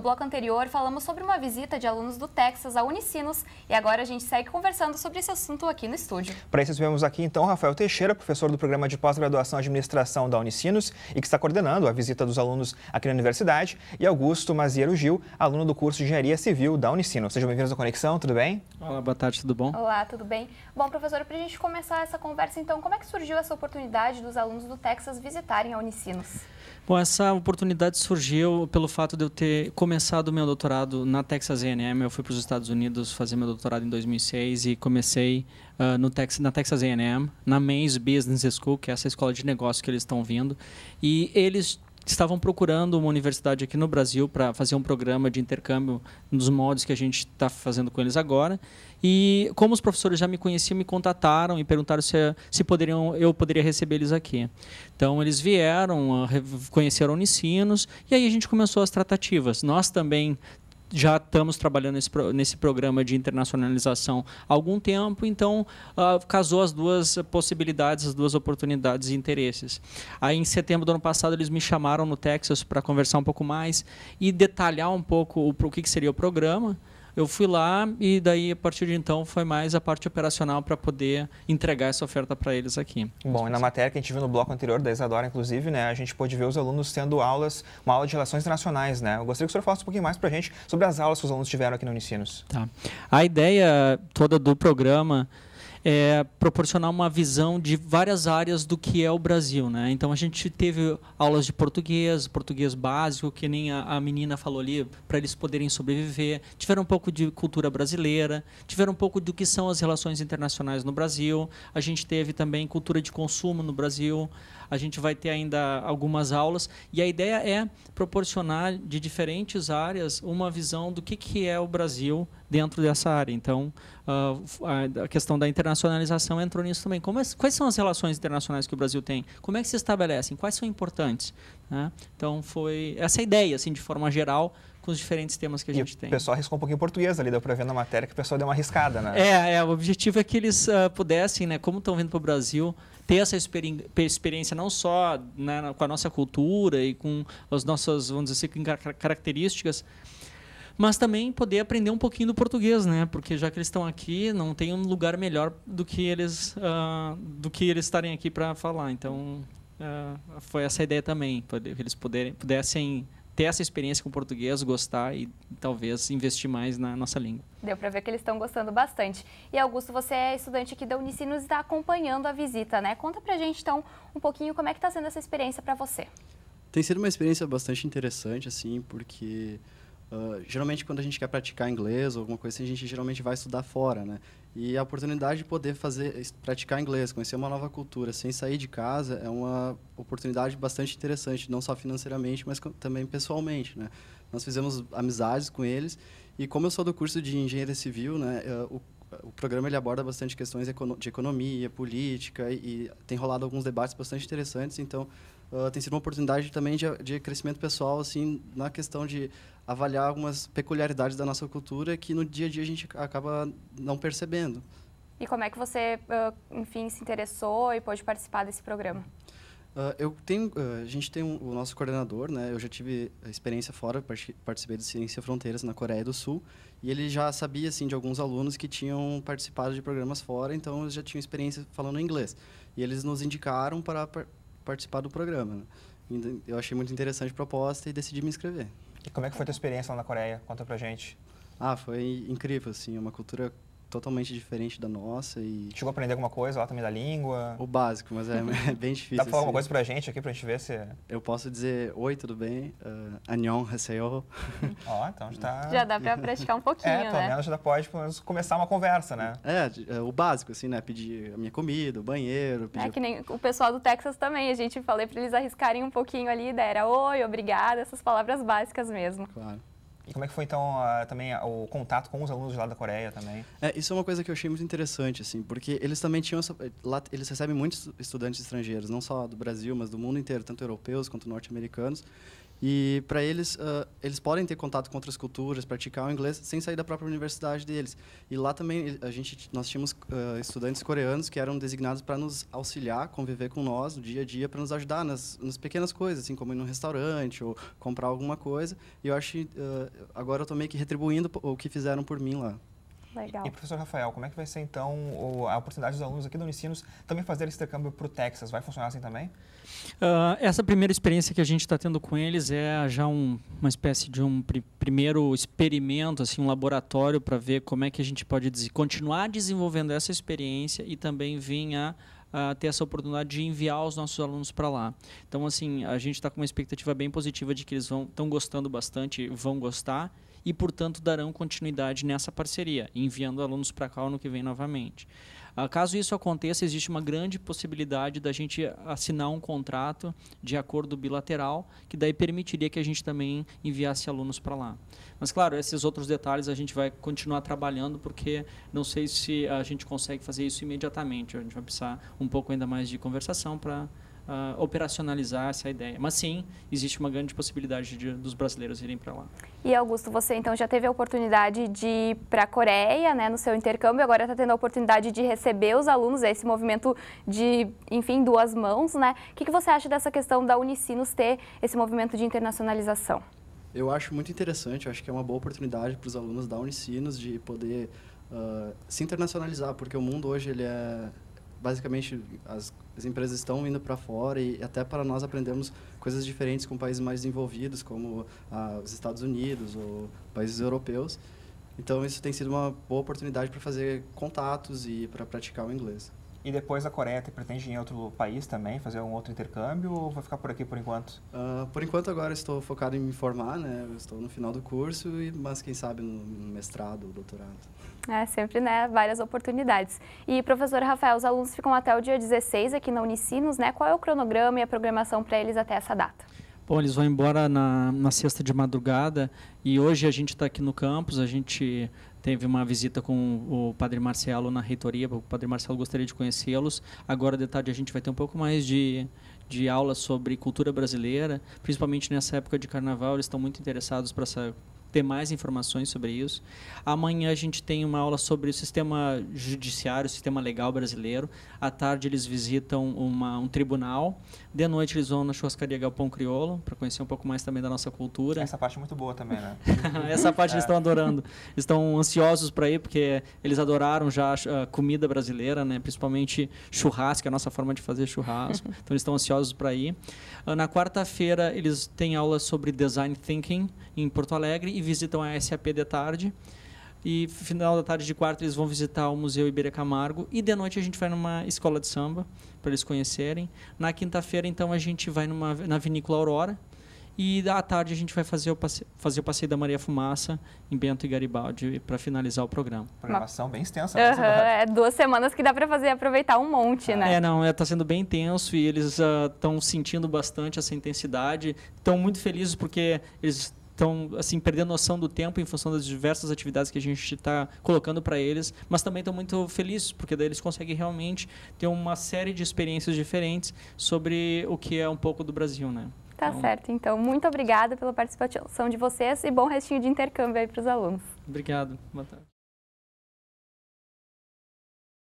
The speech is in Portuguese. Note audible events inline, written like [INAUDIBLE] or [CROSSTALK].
No bloco anterior, falamos sobre uma visita de alunos do Texas a Unicinos e agora a gente segue conversando sobre esse assunto aqui no estúdio. Para isso, vemos aqui então Rafael Teixeira, professor do programa de pós-graduação Administração da Unicinos e que está coordenando a visita dos alunos aqui na universidade, e Augusto Maziero Gil, aluno do curso de Engenharia Civil da Unicinos. Sejam bem-vindos à Conexão, tudo bem? Olá, boa tarde, tudo bom? Olá, tudo bem? Bom, professor, para a gente começar essa conversa, então, como é que surgiu essa oportunidade dos alunos do Texas visitarem a Unicinos? Bom, essa oportunidade surgiu pelo fato de eu ter começado começado meu doutorado na Texas A&M. Eu fui para os Estados Unidos fazer meu doutorado em 2006 e comecei uh, no Tex na Texas A&M, na Mays Business School, que é essa escola de negócio que eles estão vindo. E eles estavam procurando uma universidade aqui no Brasil para fazer um programa de intercâmbio nos modos que a gente está fazendo com eles agora. E como os professores já me conheciam, me contataram e perguntaram se, se poderiam, eu poderia receber eles aqui. Então eles vieram, ah, conheceram Unicinos e aí a gente começou as tratativas. Nós também já estamos trabalhando nesse, nesse programa de internacionalização há algum tempo, então uh, casou as duas possibilidades, as duas oportunidades e interesses. Aí em setembro do ano passado eles me chamaram no Texas para conversar um pouco mais e detalhar um pouco o, o que, que seria o programa. Eu fui lá e daí a partir de então foi mais a parte operacional para poder entregar essa oferta para eles aqui. Bom, e na matéria que a gente viu no bloco anterior da Isadora, inclusive, né, a gente pôde ver os alunos tendo aulas, uma aula de relações internacionais, né? Eu gostaria que o senhor falasse um pouquinho mais para a gente sobre as aulas que os alunos tiveram aqui no Unicinos. Tá. A ideia toda do programa é, proporcionar uma visão de várias áreas do que é o Brasil. Né? Então, a gente teve aulas de português, português básico, que nem a, a menina falou ali, para eles poderem sobreviver. Tiveram um pouco de cultura brasileira, tiveram um pouco do que são as relações internacionais no Brasil. A gente teve também cultura de consumo no Brasil. A gente vai ter ainda algumas aulas. E a ideia é proporcionar de diferentes áreas uma visão do que, que é o Brasil dentro dessa área. Então, ah, a questão da internacionalização entrou nisso também. É, quais são as relações internacionais que o Brasil tem? Como é que se estabelecem? Quais são importantes? Né? Então, foi essa ideia, assim, de forma geral, com os diferentes temas que a e gente tem. O pessoal arriscou um pouquinho em português ali, deu para ver na matéria que o pessoal deu uma arriscada, né? É, é o objetivo é que eles uh, pudessem, né, como estão vindo para o Brasil, ter essa experi experiência não só né, com a nossa cultura e com as nossas, vamos dizer assim, características, mas também poder aprender um pouquinho do português, né? Porque já que eles estão aqui, não tem um lugar melhor do que eles uh, do que eles estarem aqui para falar. Então uh, foi essa a ideia também, poder, que eles poderem, pudessem ter essa experiência com o português, gostar e talvez investir mais na nossa língua. Deu para ver que eles estão gostando bastante. E Augusto, você é estudante aqui da Unicinos e está acompanhando a visita, né? Conta para a gente então um pouquinho como é que está sendo essa experiência para você. Tem sido uma experiência bastante interessante, assim, porque ah, geralmente, quando a gente quer praticar inglês ou alguma coisa assim, a gente geralmente vai estudar fora, né? E a oportunidade de poder fazer, praticar inglês, conhecer uma nova cultura sem sair de casa é uma oportunidade bastante interessante, não só financeiramente, mas também pessoalmente, né? Nós fizemos amizades com eles e como eu sou do curso de Engenharia Civil, né, eh, o, o programa ele aborda bastante questões de economia, política e, e tem rolado alguns debates bastante interessantes, então uh, tem sido uma oportunidade também de, de crescimento pessoal, assim, na questão de avaliar algumas peculiaridades da nossa cultura que no dia a dia a gente acaba não percebendo. E como é que você, ah, enfim, se interessou e pôde participar desse programa? Uh, eu tenho, uh, a gente tem um, o nosso coordenador, né? Eu já tive experiência fora, participei do Ciência Fronteiras na Coreia do Sul, e ele já sabia assim de alguns alunos que tinham participado de programas fora, então eles já tinham experiência falando inglês. E eles nos indicaram para participar do programa. Né? Então, eu achei muito interessante a proposta e decidi me inscrever. E como é que foi a tua experiência lá na Coreia? Conta pra gente. Ah, foi incrível, assim, é uma cultura totalmente diferente da nossa e... Chegou a aprender alguma coisa lá também da língua? O básico, mas é, [LAUGHS] é bem difícil. Dá pra falar assim. alguma coisa pra gente aqui, pra gente ver se... É? Eu posso dizer, oi, tudo bem? Uh, ah, receio [LAUGHS] Ó, então já tá... Já dá pra praticar um pouquinho, é, né? É, pelo menos já pode pelo menos, começar uma conversa, né? É, é, o básico, assim, né? Pedir a minha comida, o banheiro... Pedir... É que nem o pessoal do Texas também, a gente falei pra eles arriscarem um pouquinho ali, daí era oi, obrigada, essas palavras básicas mesmo. Claro. E como é que foi então a, também o contato com os alunos de lá da Coreia também? É, isso é uma coisa que eu achei muito interessante assim, porque eles também tinham essa, eh, lá eles recebem muitos estudantes estrangeiros, não só do Brasil, mas do mundo inteiro, tanto europeus quanto norte-americanos. E para eles, uh, eles podem ter contato com outras culturas, praticar o inglês sem sair da própria universidade deles. E lá também a gente nós tínhamos uh, estudantes coreanos que eram designados para nos auxiliar, conviver com nós no dia a dia, para nos ajudar nas, nas, pequenas coisas, assim como ir num restaurante ou comprar alguma coisa. E eu acho uh, agora eu estou meio que retribuindo o que fizeram por mim lá. Legal. E professor Rafael, como é que vai ser então a oportunidade dos alunos aqui do Unicinos também fazer esse intercâmbio para o Texas? Vai funcionar assim também? Uh, essa primeira experiência que a gente está tendo com eles é já um, uma espécie de um pr primeiro experimento, assim, um laboratório para ver como é que a gente pode continuar desenvolvendo essa experiência e também vir a ter essa oportunidade de enviar os nossos alunos para lá. Então, assim, a gente está com uma expectativa bem positiva de que eles vão estão gostando bastante, vão gostar e, portanto, darão continuidade nessa parceria, enviando alunos para cá ano que vem novamente. Ah, caso isso aconteça, existe uma grande possibilidade da gente assinar um contrato de acordo bilateral, que daí permitiria que a gente também enviasse alunos para lá. Mas, claro, esses outros detalhes a gente vai continuar trabalhando, porque não sei se a gente consegue fazer isso imediatamente. A gente vai precisar um pouco ainda mais de conversação para uh, operacionalizar essa ideia. Mas sim, existe uma grande possibilidade de, dos brasileiros irem para lá. E Augusto, você então já teve a oportunidade de ir para a Coreia, né, no seu intercâmbio, agora está tendo a oportunidade de receber os alunos, esse movimento de, enfim, duas mãos, né? O que, que você acha dessa questão da Unicinos ter esse movimento de internacionalização? Eu acho muito interessante, acho que é uma boa oportunidade para os alunos da Unicinos de poder uh, se internacionalizar, porque o mundo hoje ele é basicamente as, as empresas estão indo para fora e até para nós aprendemos coisas diferentes com países mais desenvolvidos, como ah, os Estados Unidos ou países europeus. Então isso tem sido uma boa oportunidade para fazer contatos e para praticar o inglês. E depois a Coreia pretende ir em outro país também, fazer um outro intercâmbio ou vai ficar por aqui por enquanto? Uh, por enquanto agora estou focado em me formar, né? estou no final do curso, mas quem sabe no mestrado ou doutorado. É, sempre, né? Várias oportunidades. E, professor Rafael, os alunos ficam até o dia 16 aqui na Unicinos, né? Qual é o cronograma e a programação para eles até essa data? Bom, eles vão embora na, na sexta de madrugada e hoje a gente está aqui no campus, a gente teve uma visita com o Padre Marcelo na reitoria. O Padre Marcelo gostaria de conhecê-los. Agora de tarde a gente vai ter um pouco mais de de aula sobre cultura brasileira, principalmente nessa época de carnaval, eles estão muito interessados para essa ter mais informações sobre isso. Amanhã a gente tem uma aula sobre o sistema judiciário, o sistema legal brasileiro. À tarde eles visitam uma, um tribunal. De noite eles vão na churrascaria Galpão Criolo para conhecer um pouco mais também da nossa cultura. Essa parte é muito boa também, né? [LAUGHS] Essa parte é. eles estão adorando. Estão ansiosos para ir porque eles adoraram já a comida brasileira, né? Principalmente churrasco, é a nossa forma de fazer churrasco. [LAUGHS] Então eles estão ansiosos para ir. Ah, na quarta-feira eles têm aula sobre design thinking em Porto Alegre visitam a SAP de tarde. E final da tarde de quarta eles vão visitar o Museu Iberê Camargo e de noite a gente vai numa escola de samba para eles conhecerem. Na quinta-feira então a gente vai numa, na vinícola Aurora e à tarde a gente vai fazer o passeio, fazer o passeio da Maria Fumaça em Bento e Garibaldi para finalizar o programa. Programação bem extensa. Uhum, é duas semanas que dá para fazer aproveitar um monte, ah. né? É, não, está é, tá sendo bem intenso e eles estão ah, uh, sentindo bastante essa intensidade. Estão muito felizes porque eles estão assim perdendo noção do tempo em função das diversas atividades que a gente está colocando para eles, mas também estão muito felizes porque daí eles conseguem realmente ter uma série de experiências diferentes sobre o que é um pouco do Brasil, né? Tá então, certo. Então, muito obrigada pela participação de vocês e bom restinho de intercâmbio aí para os alunos. Obrigado. Boa tarde.